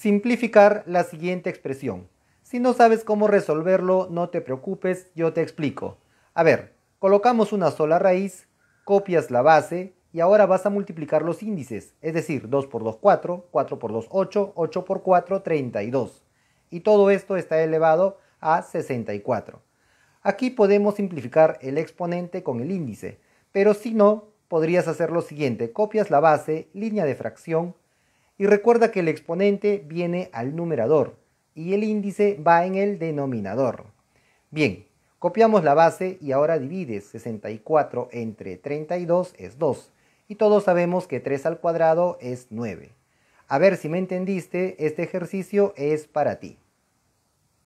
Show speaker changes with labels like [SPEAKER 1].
[SPEAKER 1] Simplificar la siguiente expresión. Si no sabes cómo resolverlo, no te preocupes, yo te explico. A ver, colocamos una sola raíz, copias la base y ahora vas a multiplicar los índices, es decir, 2 por 2, 4, 4 por 2, 8, 8 por 4, 32. Y todo esto está elevado a 64. Aquí podemos simplificar el exponente con el índice, pero si no, podrías hacer lo siguiente, copias la base, línea de fracción, y recuerda que el exponente viene al numerador y el índice va en el denominador. Bien, copiamos la base y ahora divides 64 entre 32 es 2. Y todos sabemos que 3 al cuadrado es 9. A ver si me entendiste, este ejercicio es para ti.